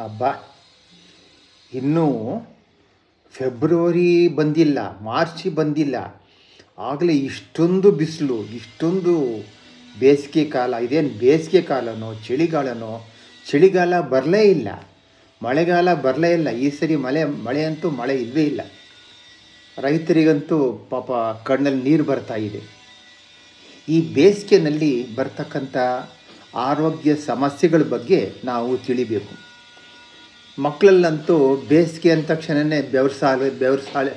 ಹಬ್ಬ ಇನ್ನೂ ಫೆಬ್ರವರಿ ಬಂದಿಲ್ಲ ಮಾರ್ಚ್ ಬಂದಿಲ್ಲ ಆಗಲೇ ಇಷ್ಟೊಂದು ಬಿಸಿಲು ಇಷ್ಟೊಂದು ಬೇಸಿಗೆ ಕಾಲ ಇದೇನು ಬೇಸಿಗೆ ಕಾಲನೋ ಚಳಿಗಾಲನೋ ಚಳಿಗಾಲ ಬರಲೇ ಇಲ್ಲ ಮಳೆಗಾಲ ಬರಲೇ ಇಲ್ಲ ಈ ಸರಿ ಮಳೆ ಮಳೆ ಅಂತೂ ಮಳೆ ಇಲ್ಲವೇ ಇಲ್ಲ ರೈತರಿಗಂತೂ ಪಾಪ ಕಣ್ಣಲ್ಲಿ ನೀರು ಬರ್ತಾ ಇದೆ ಈ ಬೇಸಿಗೆನಲ್ಲಿ ಬರ್ತಕ್ಕಂಥ ಆರೋಗ್ಯ ಸಮಸ್ಯೆಗಳ ಬಗ್ಗೆ ನಾವು ತಿಳಿಬೇಕು ಮಕ್ಕಳಲ್ಲಂತೂ ಬೇಸಿಗೆ ಅಂದ ತಕ್ಷಣವೇ ಬೆವ್ರ ಸಾಲೆ ಬೆವ್ರ ಸಾಲೆ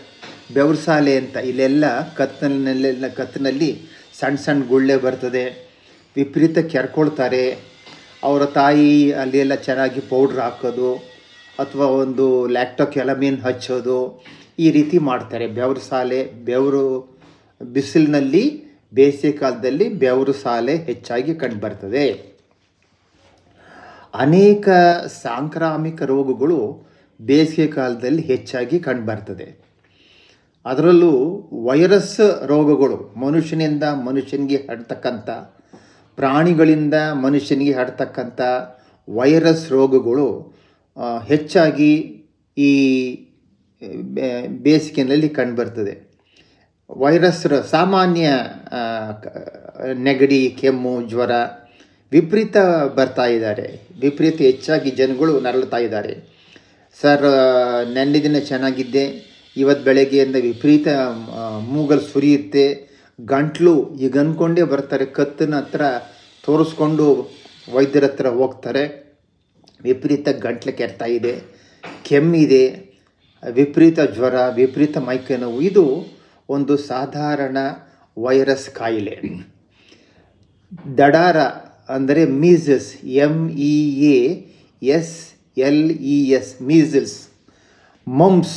ಬೆವ್ರ ಸಾಲೆ ಅಂತ ಇಲ್ಲೆಲ್ಲ ಕತ್ತಲಿನಲ್ಲೆಲ್ಲ ಕತ್ತಿನಲ್ಲಿ ಸಣ್ಣ ಸಣ್ಣ ಗುಳ್ಳೆ ಬರ್ತದೆ ವಿಪರೀತ ಕೆರ್ಕೊಳ್ತಾರೆ ಅವರ ತಾಯಿ ಎಲ್ಲ ಚೆನ್ನಾಗಿ ಪೌಡ್ರ್ ಹಾಕೋದು ಅಥವಾ ಒಂದು ಲ್ಯಾಕ್ಟೋಕೆಲಮಿನ್ ಹಚ್ಚೋದು ಈ ರೀತಿ ಮಾಡ್ತಾರೆ ಬೆವರು ಸಾಲೆ ಬೆವರು ಬಿಸಿಲಿನಲ್ಲಿ ಬೇಸಿಗೆ ಕಾಲದಲ್ಲಿ ಬೆವರು ಸಾಲೆ ಹೆಚ್ಚಾಗಿ ಕಂಡುಬರ್ತದೆ ಅನೇಕ ಸಾಂಕ್ರಾಮಿಕ ರೋಗಗಳು ಬೇಸಿಗೆ ಕಾಲದಲ್ಲಿ ಹೆಚ್ಚಾಗಿ ಕಂಡುಬರ್ತದೆ ಅದರಲ್ಲೂ ವೈರಸ್ ರೋಗಗಳು ಮನುಷ್ಯನಿಂದ ಮನುಷ್ಯನಿಗೆ ಹರಡ್ತಕ್ಕಂಥ ಪ್ರಾಣಿಗಳಿಂದ ಮನುಷ್ಯನಿಗೆ ಹರಡ್ತಕ್ಕಂಥ ವೈರಸ್ ರೋಗಗಳು ಹೆಚ್ಚಾಗಿ ಈ ಬೇಸಿಗೆಯಲ್ಲಿ ಕಂಡುಬರ್ತದೆ ವೈರಸ್ ಸಾಮಾನ್ಯ ನೆಗಡಿ ಕೆಮ್ಮು ಜ್ವರ ವಿಪರೀತ ಬರ್ತಾ ಇದ್ದಾರೆ ವಿಪರೀತ ಹೆಚ್ಚಾಗಿ ಜನಗಳು ನರಳುತ್ತಾ ಇದ್ದಾರೆ ಸರ್ ನೆನ್ನೆ ದಿನ ಚೆನ್ನಾಗಿದ್ದೆ ಇವತ್ತು ಬೆಳಗ್ಗೆಯಿಂದ ವಿಪರೀತ ಮೂಗಲ್ ಸುರಿಯುತ್ತೆ ಗಂಟ್ಲು ಈಗ ಅಂದ್ಕೊಂಡೇ ಬರ್ತಾರೆ ಕತ್ತಿನ ಹತ್ರ ತೋರಿಸ್ಕೊಂಡು ವೈದ್ಯರ ಹತ್ರ ಹೋಗ್ತಾರೆ ವಿಪರೀತ ಗಂಟ್ಲು ಕೆರ್ತಾ ಇದೆ ಕೆಮ್ಮಿದೆ ವಿಪರೀತ ಜ್ವರ ವಿಪರೀತ ಮೈಕೈ ನೋವು ಇದು ಒಂದು ಸಾಧಾರಣ ವೈರಸ್ ಕಾಯಿಲೆ ದಡಾರ ಅಂದರೆ measles M E e A S L E e S measles mumps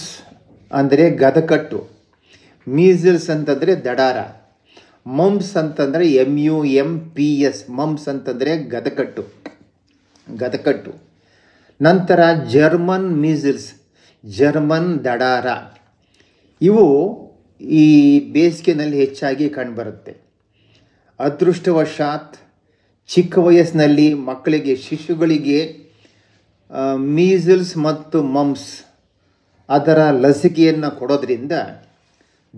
ಅಂದರೆ ಗದಕಟ್ಟು ಮೀಸಲ್ಸ್ ಅಂತಂದರೆ ದಡಾರ ಮಮ್ಸ್ ಅಂತಂದರೆ M U M P S mumps ಅಂತಂದರೆ ಗದಕಟ್ಟು ಗದಕಟ್ಟು ನಂತರ ಜರ್ಮನ್ ಮೀಸಲ್ಸ್ ಜರ್ಮನ್ ದಡಾರ ಇವು ಈ ಬೇಸಿಗೆನಲ್ಲಿ ಹೆಚ್ಚಾಗಿ ಕಂಡುಬರುತ್ತೆ ಅದೃಷ್ಟವಶಾತ್ ಚಿಕ್ಕ ವಯಸ್ಸಿನಲ್ಲಿ ಮಕ್ಕಳಿಗೆ ಶಿಶುಗಳಿಗೆ ಮೀಸಲ್ಸ್ ಮತ್ತು ಮಮ್ಸ್ ಅದರ ಲಸಿಕೆಯನ್ನು ಕೊಡೋದ್ರಿಂದ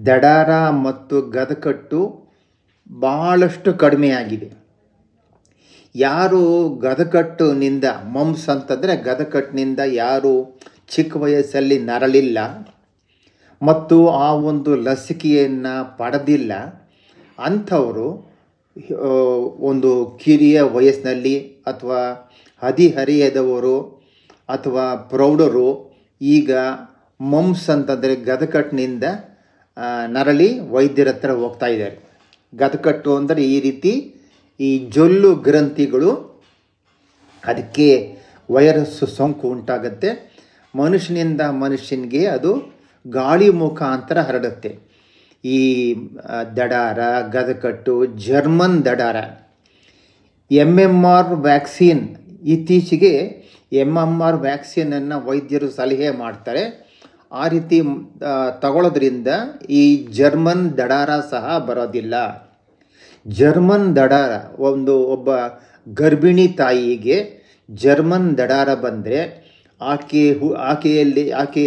ದಡಾರ ಮತ್ತು ಗದಕಟ್ಟು ಭಾಳಷ್ಟು ಕಡಿಮೆಯಾಗಿದೆ ಯಾರು ಗದಕಟ್ಟಿನಿಂದ ಮಮ್ಸ್ ಅಂತಂದರೆ ಗದಕಟ್ಟಿನಿಂದ ಯಾರು ಚಿಕ್ಕ ವಯಸ್ಸಲ್ಲಿ ನರಳಿಲ್ಲ ಮತ್ತು ಆ ಒಂದು ಲಸಿಕೆಯನ್ನು ಪಡೆದಿಲ್ಲ ಅಂಥವರು ಒಂದು ಕಿರಿಯ ವಯಸ್ಸಿನಲ್ಲಿ ಅಥವಾ ಹದಿಹರಿಯದವರು ಅಥವಾ ಪ್ರೌಢರು ಈಗ ಮಮ್ಸ್ ಅಂತಂದರೆ ಗದಕಟ್ಟಿನಿಂದ ನರಳಿ ವೈದ್ಯರ ಹತ್ರ ಹೋಗ್ತಾ ಇದ್ದಾರೆ ಗದಕಟ್ಟು ಅಂದರೆ ಈ ರೀತಿ ಈ ಜೊಲ್ಲು ಗ್ರಂಥಿಗಳು ಅದಕ್ಕೆ ವೈರಸ್ ಸೋಂಕು ಉಂಟಾಗುತ್ತೆ ಮನುಷ್ಯನಿಂದ ಮನುಷ್ಯನಿಗೆ ಅದು ಗಾಳಿ ಮುಖಾಂತರ ಹರಡುತ್ತೆ ಈ ದಡಾರ ಗದಕಟ್ಟು ಜರ್ಮನ್ ದಡಾರ ಎಮ್ ಎಮ್ ಆರ್ ವ್ಯಾಕ್ಸಿನ್ ಇತ್ತೀಚೆಗೆ ಎಮ್ ಎಮ್ ಆರ್ ವ್ಯಾಕ್ಸಿನನ್ನು ವೈದ್ಯರು ಸಲಹೆ ಮಾಡ್ತಾರೆ ಆ ರೀತಿ ತಗೊಳ್ಳೋದ್ರಿಂದ ಈ ಜರ್ಮನ್ ದಡಾರ ಸಹ ಬರೋದಿಲ್ಲ ಜರ್ಮನ್ ದಡಾರ ಒಂದು ಒಬ್ಬ ಗರ್ಭಿಣಿ ತಾಯಿಗೆ ಜರ್ಮನ್ ದಡಾರ ಬಂದರೆ ಆಕೆ ಹು ಆಕೆಯಲ್ಲಿ ಆಕೆ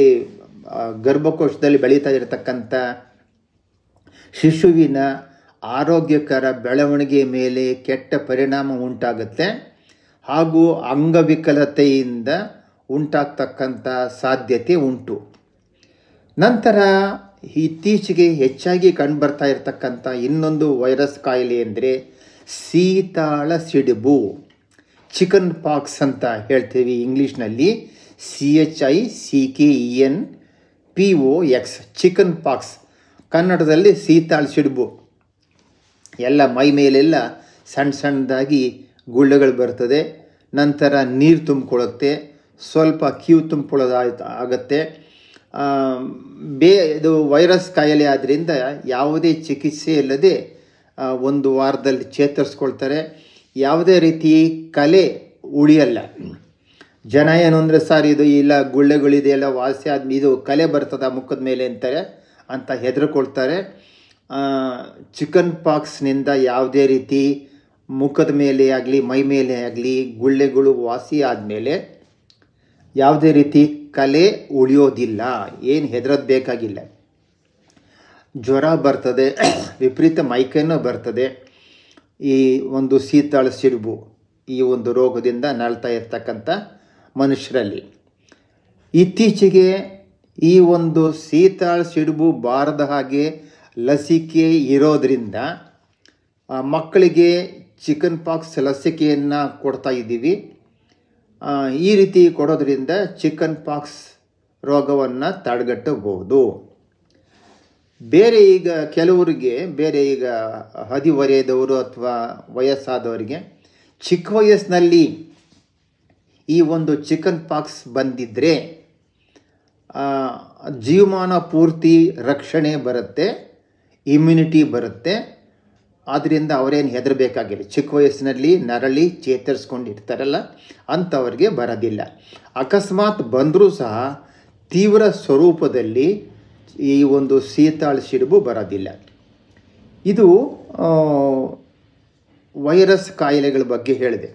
ಗರ್ಭಕೋಶದಲ್ಲಿ ಬೆಳೀತಾ ಇರತಕ್ಕಂಥ ಶಿಶುವಿನ ಆರೋಗ್ಯಕರ ಬೆಳವಣಿಗೆ ಮೇಲೆ ಕೆಟ್ಟ ಪರಿಣಾಮ ಉಂಟಾಗುತ್ತೆ ಹಾಗೂ ಅಂಗವಿಕಲತೆಯಿಂದ ಉಂಟಾಗ್ತಕ್ಕಂಥ ಸಾಧ್ಯತೆ ಉಂಟು ನಂತರ ಇತ್ತೀಚೆಗೆ ಹೆಚ್ಚಾಗಿ ಕಂಡುಬರ್ತಾ ಇರತಕ್ಕಂಥ ಇನ್ನೊಂದು ವೈರಸ್ ಕಾಯಿಲೆ ಅಂದರೆ ಸೀತಾಳ ಸಿಡುಬು ಚಿಕನ್ ಪಾಕ್ಸ್ ಅಂತ ಹೇಳ್ತೀವಿ ಇಂಗ್ಲೀಷ್ನಲ್ಲಿ C H I C K E e N P O X chicken pox ಕನ್ನಡದಲ್ಲಿ ಸೀತಾಳ್ ಸಿಡುಬು ಎಲ್ಲ ಮೈ ಮೇಲೆಲ್ಲ ಸಣ್ಣ ಸಣ್ಣದಾಗಿ ಗುಳ್ಳೆಗಳು ಬರ್ತದೆ ನಂತರ ನೀರು ತುಂಬಿಕೊಳ್ಳುತ್ತೆ ಸ್ವಲ್ಪ ಕ್ಯೂ ತುಂಬಿಕೊಳ್ಳೋದಾಯ್ತು ಆಗುತ್ತೆ ಬೇ ಇದು ವೈರಸ್ ಕಾಯಿಲೆ ಆದ್ದರಿಂದ ಯಾವುದೇ ಚಿಕಿತ್ಸೆ ಇಲ್ಲದೆ ಒಂದು ವಾರದಲ್ಲಿ ಚೇತರಿಸ್ಕೊಳ್ತಾರೆ ಯಾವುದೇ ರೀತಿ ಕಲೆ ಉಳಿಯಲ್ಲ ಜನ ಏನು ಅಂದರೆ ಸರ್ ಇದು ಇಲ್ಲ ಗುಳ್ಳೆಗಳಿದೆಯಲ್ಲ ವಾಸಿ ಆದ ಇದು ಕಲೆ ಬರ್ತದೆ ಮುಖದ ಮೇಲೆ ಅಂತಾರೆ ಅಂತ ಹೆದರ್ಕೊಳ್ತಾರೆ ಚಿಕನ್ ಪಾಕ್ಸ್ನಿಂದ ಯಾವುದೇ ರೀತಿ ಮುಖದ ಮೇಲೆ ಆಗಲಿ ಮೈ ಮೇಲೆ ಆಗಲಿ ಗುಳ್ಳೆಗಳು ವಾಸಿ ಆದಮೇಲೆ ಯಾವುದೇ ರೀತಿ ಕಲೆ ಉಳಿಯೋದಿಲ್ಲ ಏನು ಹೆದರೋದು ಬೇಕಾಗಿಲ್ಲ ಜ್ವರ ಬರ್ತದೆ ವಿಪರೀತ ಮೈಕೈನೂ ಬರ್ತದೆ ಈ ಒಂದು ಸೀತಾಳ ಸಿಡುಬು ಈ ಒಂದು ರೋಗದಿಂದ ನಳ್ತಾ ಇರ್ತಕ್ಕಂಥ ಮನುಷ್ಯರಲ್ಲಿ ಇತ್ತೀಚೆಗೆ ಈ ಒಂದು ಸೀತಾಳ ಸಿಡುಬು ಬಾರದ ಹಾಗೆ ಲಸಿಕೆ ಇರೋದರಿಂದ ಮಕ್ಕಳಿಗೆ ಚಿಕನ್ ಪಾಕ್ಸ್ ಲಸಿಕೆಯನ್ನು ಕೊಡ್ತಾ ಇದ್ದೀವಿ ಈ ರೀತಿ ಕೊಡೋದ್ರಿಂದ ಚಿಕನ್ ಪಾಕ್ಸ್ ರೋಗವನ್ನು ತಡೆಗಟ್ಟಬಹುದು ಬೇರೆ ಈಗ ಕೆಲವರಿಗೆ ಬೇರೆ ಈಗ ಹದಿವರೆಯದವರು ಅಥವಾ ವಯಸ್ಸಾದವರಿಗೆ ಚಿಕ್ಕ ವಯಸ್ಸಿನಲ್ಲಿ ಈ ಒಂದು ಚಿಕನ್ ಪಾಕ್ಸ್ ಬಂದಿದ್ದರೆ ಜೀವಮಾನ ಪೂರ್ತಿ ರಕ್ಷಣೆ ಬರುತ್ತೆ ಇಮ್ಯುನಿಟಿ ಬರುತ್ತೆ ಆದ್ದರಿಂದ ಅವರೇನು ಹೆದರಬೇಕಾಗಿಲ್ಲ ಚಿಕ್ಕ ವಯಸ್ಸಿನಲ್ಲಿ ನರಳಿ ಇರ್ತಾರಲ್ಲ ಅಂಥವ್ರಿಗೆ ಬರೋದಿಲ್ಲ ಅಕಸ್ಮಾತ್ ಬಂದರೂ ಸಹ ತೀವ್ರ ಸ್ವರೂಪದಲ್ಲಿ ಈ ಒಂದು ಶೀತಾಳ ಸಿಡುಬು ಬರೋದಿಲ್ಲ ಇದು ವೈರಸ್ ಕಾಯಿಲೆಗಳ ಬಗ್ಗೆ ಹೇಳಿದೆ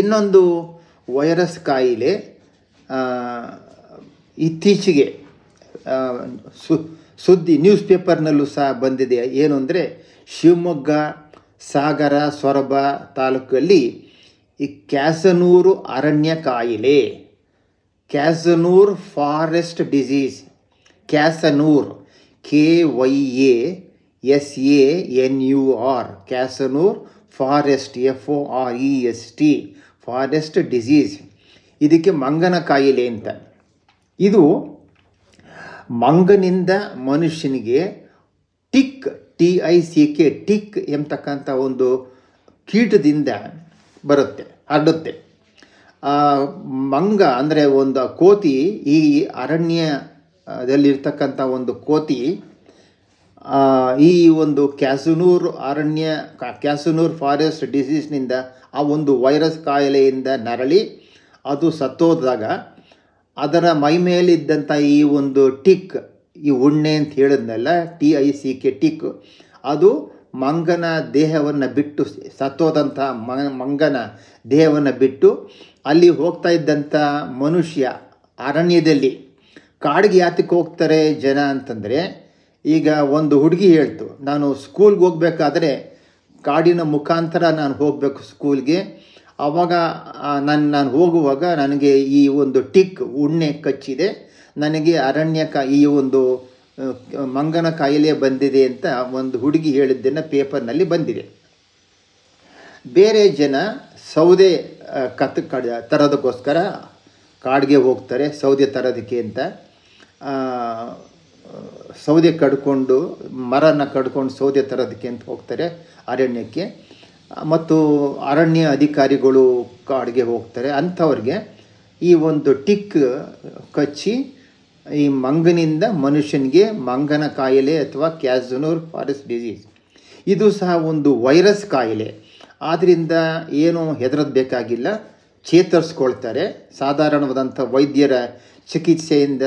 ಇನ್ನೊಂದು ವೈರಸ್ ಕಾಯಿಲೆ ಇತ್ತೀಚೆಗೆ ಸು ಸುದ್ದಿ ನ್ಯೂಸ್ ಪೇಪರ್ನಲ್ಲೂ ಸಹ ಬಂದಿದೆ ಏನು ಅಂದರೆ ಶಿವಮೊಗ್ಗ ಸಾಗರ ಸೊರಬ ತಾಲೂಕಲ್ಲಿ ಈ ಕ್ಯಾಸನೂರು ಅರಣ್ಯ ಕಾಯಿಲೆ Kyasanur forest disease Kyasanur K Y A S A N U R Kyasanur forest F O R E S T forest disease ಇದಕ್ಕೆ ಮಂಗನ ಕಾಯಿಲೆ ಅಂತ ಇದು ಮಂಗನಿಂದ ಮನುಷ್ಯನಿಗೆ tick T I C K tick ಎಂಬತಕ್ಕಂಥ ಒಂದು ಕೀಟದಿಂದ ಬರುತ್ತೆ ಹರಡುತ್ತೆ ಮಂಗ ಅಂದರೆ ಒಂದು ಕೋತಿ ಈ ಅರಣ್ಯದಲ್ಲಿರ್ತಕ್ಕಂಥ ಒಂದು ಕೋತಿ ಈ ಒಂದು ಕ್ಯಾಸುನೂರ್ ಅರಣ್ಯ ಕ್ಯಾಸುನೂರ್ ಫಾರೆಸ್ಟ್ ಡಿಸೀಸ್ನಿಂದ ಆ ಒಂದು ವೈರಸ್ ಕಾಯಿಲೆಯಿಂದ ನರಳಿ ಅದು ಸತ್ತೋದಾಗ ಅದರ ಮೈ ಮೇಲಿದ್ದಂಥ ಈ ಒಂದು ಟಿಕ್ ಈ ಉಣ್ಣೆ ಅಂತ ಹೇಳಿದ್ನಲ್ಲ T I C K tick ಅದು ಮಂಗನ ದೇಹವನ್ನು ಬಿಟ್ಟು ಸತ್ತೋದಂಥ ಮಂಗನ ದೇಹವನ್ನು ಬಿಟ್ಟು ಅಲ್ಲಿ ಹೋಗ್ತಾ ಇದ್ದಂಥ ಮನುಷ್ಯ ಅರಣ್ಯದಲ್ಲಿ ಕಾಡಿಗೆ ಯಾತಕ್ಕೆ ಹೋಗ್ತಾರೆ ಜನ ಅಂತಂದರೆ ಈಗ ಒಂದು ಹುಡುಗಿ ಹೇಳ್ತು ನಾನು ಸ್ಕೂಲ್ಗೆ ಹೋಗಬೇಕಾದ್ರೆ ಕಾಡಿನ ಮುಖಾಂತರ ನಾನು ಹೋಗಬೇಕು ಸ್ಕೂಲ್ಗೆ ಅವಾಗ ನಾನು ನಾನು ಹೋಗುವಾಗ ನನಗೆ ಈ ಒಂದು ಟಿಕ್ ಉಣ್ಣೆ ಕಚ್ಚಿದೆ ನನಗೆ ಅರಣ್ಯಕ ಈ ಒಂದು ಮಂಗನ ಕಾಯಿಲೆ ಬಂದಿದೆ ಅಂತ ಒಂದು ಹುಡುಗಿ ಹೇಳಿದ್ದನ್ನು ಪೇಪರ್ನಲ್ಲಿ ಬಂದಿದೆ ಬೇರೆ ಜನ ಸೌದೆ ಕತ್ ತರೋದಕ್ಕೋಸ್ಕರ ಕಾಡಿಗೆ ಹೋಗ್ತಾರೆ ಸೌದೆ ತರೋದಕ್ಕೆ ಅಂತ ಸೌದೆ ಕಡ್ಕೊಂಡು ಮರನ ಕಡ್ಕೊಂಡು ಸೌದೆ ತರೋದಕ್ಕೆ ಅಂತ ಹೋಗ್ತಾರೆ ಅರಣ್ಯಕ್ಕೆ ಮತ್ತು ಅರಣ್ಯ ಅಧಿಕಾರಿಗಳು ಕಾಡಿಗೆ ಹೋಗ್ತಾರೆ ಅಂಥವ್ರಿಗೆ ಈ ಒಂದು ಟಿಕ್ ಕಚ್ಚಿ ಈ ಮಂಗನಿಂದ ಮನುಷ್ಯನಿಗೆ ಮಂಗನ ಕಾಯಿಲೆ ಅಥವಾ ಕ್ಯಾಸನೂರ್ ಫಾರೆಸ್ಟ್ ಡಿಸೀಸ್ ಇದು ಸಹ ಒಂದು ವೈರಸ್ ಕಾಯಿಲೆ ಆದ್ದರಿಂದ ಏನು ಬೇಕಾಗಿಲ್ಲ ಚೇತರಿಸ್ಕೊಳ್ತಾರೆ ಸಾಧಾರಣವಾದಂಥ ವೈದ್ಯರ ಚಿಕಿತ್ಸೆಯಿಂದ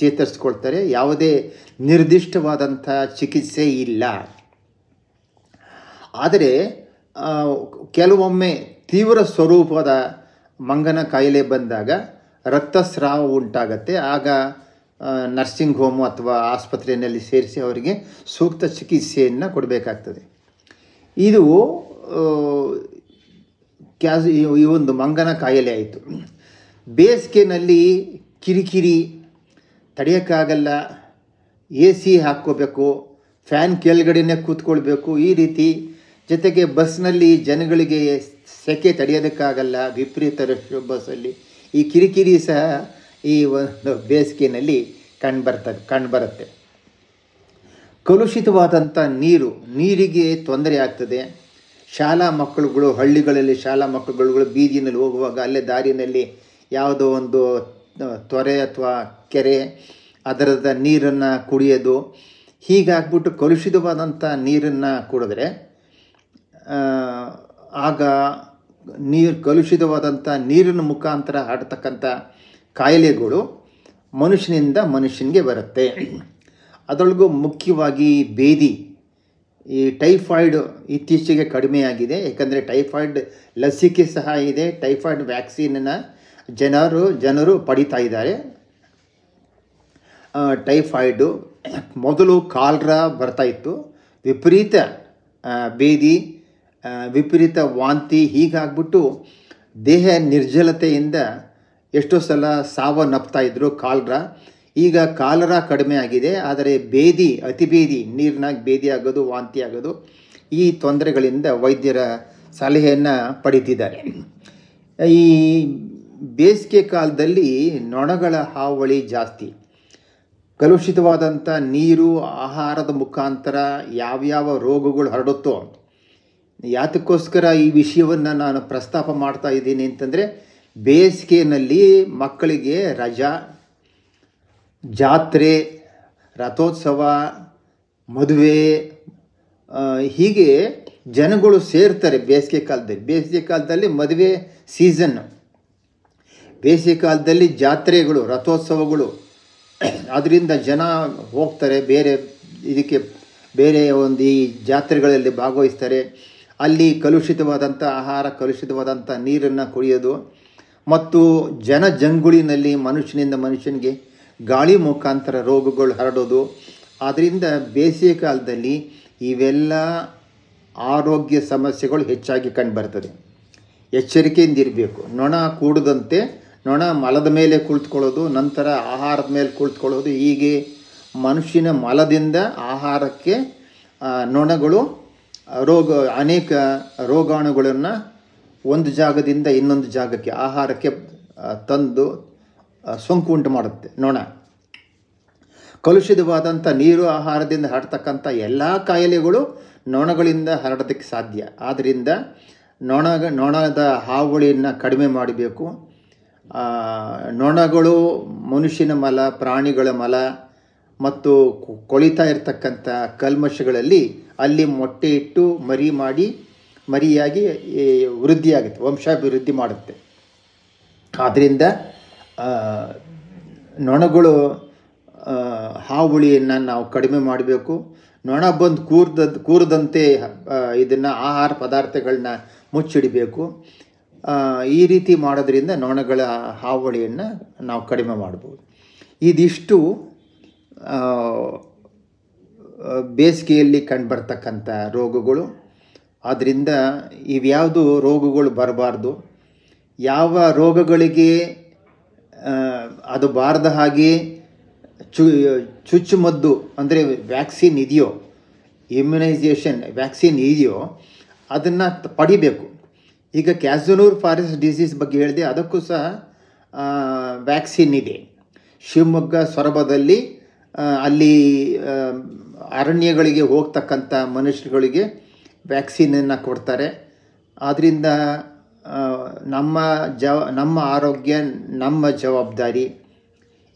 ಚೇತರಿಸ್ಕೊಳ್ತಾರೆ ಯಾವುದೇ ನಿರ್ದಿಷ್ಟವಾದಂಥ ಚಿಕಿತ್ಸೆ ಇಲ್ಲ ಆದರೆ ಕೆಲವೊಮ್ಮೆ ತೀವ್ರ ಸ್ವರೂಪದ ಮಂಗನ ಕಾಯಿಲೆ ಬಂದಾಗ ರಕ್ತಸ್ರಾವ ಉಂಟಾಗತ್ತೆ ಆಗ ನರ್ಸಿಂಗ್ ಹೋಮು ಅಥವಾ ಆಸ್ಪತ್ರೆಯಲ್ಲಿ ಸೇರಿಸಿ ಅವರಿಗೆ ಸೂಕ್ತ ಚಿಕಿತ್ಸೆಯನ್ನು ಕೊಡಬೇಕಾಗ್ತದೆ ಇದು ಕ್ಯಾಸ್ ಈ ಒಂದು ಮಂಗನ ಕಾಯಿಲೆ ಆಯಿತು ಬೇಸಿಗೆನಲ್ಲಿ ಕಿರಿಕಿರಿ ತಡೆಯೋಕ್ಕಾಗಲ್ಲ ಎ ಸಿ ಹಾಕ್ಕೋಬೇಕು ಫ್ಯಾನ್ ಕೆಳಗಡೆನೇ ಕೂತ್ಕೊಳ್ಬೇಕು ಈ ರೀತಿ ಜೊತೆಗೆ ಬಸ್ನಲ್ಲಿ ಜನಗಳಿಗೆ ಸೆಕೆ ತಡೆಯೋದಕ್ಕಾಗಲ್ಲ ವಿಪರೀತ ರಶ್ ಬಸ್ಸಲ್ಲಿ ಈ ಕಿರಿಕಿರಿ ಸಹ ಈ ಒಂದು ಬೇಸಿಗೆಯಲ್ಲಿ ಕಂಡುಬರ್ತ ಕಂಡುಬರುತ್ತೆ ಕಲುಷಿತವಾದಂಥ ನೀರು ನೀರಿಗೆ ತೊಂದರೆ ಆಗ್ತದೆ ಶಾಲಾ ಮಕ್ಕಳುಗಳು ಹಳ್ಳಿಗಳಲ್ಲಿ ಶಾಲಾ ಮಕ್ಕಳುಗಳು ಬೀದಿನಲ್ಲಿ ಹೋಗುವಾಗ ಅಲ್ಲೇ ದಾರಿನಲ್ಲಿ ಯಾವುದೋ ಒಂದು ತೊರೆ ಅಥವಾ ಕೆರೆ ಅದರದ ನೀರನ್ನು ಕುಡಿಯೋದು ಹೀಗಾಗ್ಬಿಟ್ಟು ಕಲುಷಿತವಾದಂಥ ನೀರನ್ನು ಕುಡಿದ್ರೆ ಆಗ ನೀರು ಕಲುಷಿತವಾದಂಥ ನೀರಿನ ಮುಖಾಂತರ ಹರಡ್ತಕ್ಕಂಥ ಕಾಯಿಲೆಗಳು ಮನುಷ್ಯನಿಂದ ಮನುಷ್ಯನಿಗೆ ಬರುತ್ತೆ ಅದರೊಳಗೂ ಮುಖ್ಯವಾಗಿ ಬೇದಿ ಈ ಟೈಫಾಯ್ಡ್ ಇತ್ತೀಚೆಗೆ ಕಡಿಮೆಯಾಗಿದೆ ಏಕೆಂದರೆ ಟೈಫಾಯ್ಡ್ ಲಸಿಕೆ ಸಹ ಇದೆ ಟೈಫಾಯ್ಡ್ ವ್ಯಾಕ್ಸಿನನ್ನು ಜನರು ಜನರು ಪಡಿತಾ ಇದ್ದಾರೆ ಟೈಫಾಯ್ಡು ಮೊದಲು ಕಾಲ್ರ ಬರ್ತಾಯಿತ್ತು ವಿಪರೀತ ಬೇದಿ ವಿಪರೀತ ವಾಂತಿ ಹೀಗಾಗ್ಬಿಟ್ಟು ದೇಹ ನಿರ್ಜಲತೆಯಿಂದ ಎಷ್ಟೋ ಸಲ ಸಾವನ್ನಪ್ತಾ ಇದ್ದರು ಕಾಲರ ಈಗ ಕಾಲರ ಕಡಿಮೆ ಆಗಿದೆ ಆದರೆ ಬೇದಿ ಅತಿ ಬೇದಿ ನೀರಿನಾಗ ಬೇದಿ ಆಗೋದು ವಾಂತಿ ಆಗೋದು ಈ ತೊಂದರೆಗಳಿಂದ ವೈದ್ಯರ ಸಲಹೆಯನ್ನು ಪಡೀತಿದ್ದಾರೆ ಈ ಬೇಸಿಗೆ ಕಾಲದಲ್ಲಿ ನೊಣಗಳ ಹಾವಳಿ ಜಾಸ್ತಿ ಕಲುಷಿತವಾದಂಥ ನೀರು ಆಹಾರದ ಮುಖಾಂತರ ಯಾವ್ಯಾವ ರೋಗಗಳು ಹರಡುತ್ತೋ ಯಾತಕ್ಕೋಸ್ಕರ ಈ ವಿಷಯವನ್ನು ನಾನು ಪ್ರಸ್ತಾಪ ಮಾಡ್ತಾ ಇದ್ದೀನಿ ಅಂತಂದರೆ ಬೇಸಿಗೆಯಲ್ಲಿ ಮಕ್ಕಳಿಗೆ ರಜಾ ಜಾತ್ರೆ ರಥೋತ್ಸವ ಮದುವೆ ಹೀಗೆ ಜನಗಳು ಸೇರ್ತಾರೆ ಬೇಸಿಗೆ ಕಾಲದಲ್ಲಿ ಬೇಸಿಗೆ ಕಾಲದಲ್ಲಿ ಮದುವೆ ಸೀಸನ್ ಬೇಸಿಗೆ ಕಾಲದಲ್ಲಿ ಜಾತ್ರೆಗಳು ರಥೋತ್ಸವಗಳು ಅದರಿಂದ ಜನ ಹೋಗ್ತಾರೆ ಬೇರೆ ಇದಕ್ಕೆ ಬೇರೆ ಒಂದು ಈ ಜಾತ್ರೆಗಳಲ್ಲಿ ಭಾಗವಹಿಸ್ತಾರೆ ಅಲ್ಲಿ ಕಲುಷಿತವಾದಂಥ ಆಹಾರ ಕಲುಷಿತವಾದಂಥ ನೀರನ್ನು ಕುಡಿಯೋದು ಮತ್ತು ಜನ ಜಂಗುಳಿನಲ್ಲಿ ಮನುಷ್ಯನಿಂದ ಮನುಷ್ಯನಿಗೆ ಗಾಳಿ ಮುಖಾಂತರ ರೋಗಗಳು ಹರಡೋದು ಆದ್ದರಿಂದ ಬೇಸಿಗೆ ಕಾಲದಲ್ಲಿ ಇವೆಲ್ಲ ಆರೋಗ್ಯ ಸಮಸ್ಯೆಗಳು ಹೆಚ್ಚಾಗಿ ಬರ್ತದೆ ಎಚ್ಚರಿಕೆಯಿಂದ ಇರಬೇಕು ನೊಣ ಕೂಡದಂತೆ ನೊಣ ಮಲದ ಮೇಲೆ ಕುಳಿತುಕೊಳ್ಳೋದು ನಂತರ ಆಹಾರದ ಮೇಲೆ ಕುಳಿತುಕೊಳ್ಳೋದು ಹೀಗೆ ಮನುಷ್ಯನ ಮಲದಿಂದ ಆಹಾರಕ್ಕೆ ನೊಣಗಳು ರೋಗ ಅನೇಕ ರೋಗಾಣುಗಳನ್ನು ಒಂದು ಜಾಗದಿಂದ ಇನ್ನೊಂದು ಜಾಗಕ್ಕೆ ಆಹಾರಕ್ಕೆ ತಂದು ಸೋಂಕು ಉಂಟು ಮಾಡುತ್ತೆ ನೊಣ ಕಲುಷಿತವಾದಂಥ ನೀರು ಆಹಾರದಿಂದ ಹರಡ್ತಕ್ಕಂಥ ಎಲ್ಲ ಕಾಯಿಲೆಗಳು ನೊಣಗಳಿಂದ ಹರಡೋದಕ್ಕೆ ಸಾಧ್ಯ ಆದ್ದರಿಂದ ನೊಣ ನೊಣದ ಹಾವಳಿಯನ್ನು ಕಡಿಮೆ ಮಾಡಬೇಕು ನೊಣಗಳು ಮನುಷ್ಯನ ಮಲ ಪ್ರಾಣಿಗಳ ಮಲ ಮತ್ತು ಕೊಳಿತಾ ಇರತಕ್ಕಂಥ ಕಲ್ಮಶಗಳಲ್ಲಿ ಅಲ್ಲಿ ಮೊಟ್ಟೆ ಇಟ್ಟು ಮರಿ ಮಾಡಿ ಮರಿಯಾಗಿ ವೃದ್ಧಿಯಾಗುತ್ತೆ ವಂಶಾಭಿವೃದ್ಧಿ ಮಾಡುತ್ತೆ ಆದ್ದರಿಂದ ನೊಣಗಳು ಹಾವುಳಿಯನ್ನು ನಾವು ಕಡಿಮೆ ಮಾಡಬೇಕು ನೊಣ ಬಂದು ಕೂರ್ದ ಕೂರದಂತೆ ಇದನ್ನು ಆಹಾರ ಪದಾರ್ಥಗಳನ್ನ ಮುಚ್ಚಿಡಬೇಕು ಈ ರೀತಿ ಮಾಡೋದ್ರಿಂದ ನೊಣಗಳ ಹಾವಳಿಯನ್ನು ನಾವು ಕಡಿಮೆ ಮಾಡ್ಬೋದು ಇದಿಷ್ಟು ಬೇಸಿಗೆಯಲ್ಲಿ ಕಂಡುಬರ್ತಕ್ಕಂಥ ರೋಗಗಳು ಆದ್ದರಿಂದ ಇವ್ಯಾವುದು ರೋಗಗಳು ಬರಬಾರ್ದು ಯಾವ ರೋಗಗಳಿಗೆ ಅದು ಬಾರದ ಹಾಗೆ ಚು ಚುಚ್ಚುಮದ್ದು ಅಂದರೆ ವ್ಯಾಕ್ಸಿನ್ ಇದೆಯೋ ಇಮ್ಯುನೈಸೇಷನ್ ವ್ಯಾಕ್ಸಿನ್ ಇದೆಯೋ ಅದನ್ನು ಪಡಿಬೇಕು ಈಗ ಕ್ಯಾಸನೂರ್ ಫಾರೆಸ್ಟ್ ಡಿಸೀಸ್ ಬಗ್ಗೆ ಹೇಳಿದೆ ಅದಕ್ಕೂ ಸಹ ವ್ಯಾಕ್ಸಿನ್ ಇದೆ ಶಿವಮೊಗ್ಗ ಸೊರಬದಲ್ಲಿ ಅಲ್ಲಿ ಅರಣ್ಯಗಳಿಗೆ ಹೋಗ್ತಕ್ಕಂಥ ಮನುಷ್ಯರುಗಳಿಗೆ ವ್ಯಾಕ್ಸಿನನ್ನು ಕೊಡ್ತಾರೆ ಆದ್ದರಿಂದ ನಮ್ಮ ಜವ ನಮ್ಮ ಆರೋಗ್ಯ ನಮ್ಮ ಜವಾಬ್ದಾರಿ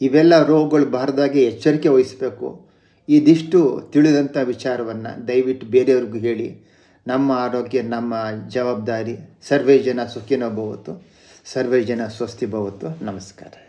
ಇವೆಲ್ಲ ರೋಗಗಳು ಬಾರ್ದಾಗೆ ಎಚ್ಚರಿಕೆ ವಹಿಸಬೇಕು ಇದಿಷ್ಟು ತಿಳಿದಂಥ ವಿಚಾರವನ್ನು ದಯವಿಟ್ಟು ಬೇರೆಯವ್ರಿಗೂ ಹೇಳಿ ನಮ್ಮ ಆರೋಗ್ಯ ನಮ್ಮ ಜವಾಬ್ದಾರಿ ಸರ್ವೇ ಜನ ಸುಖಿನೋ ಭವತ್ತು ಸರ್ವೇ ಜನ ಸ್ವಸ್ತಿ ಬಹುದು ನಮಸ್ಕಾರ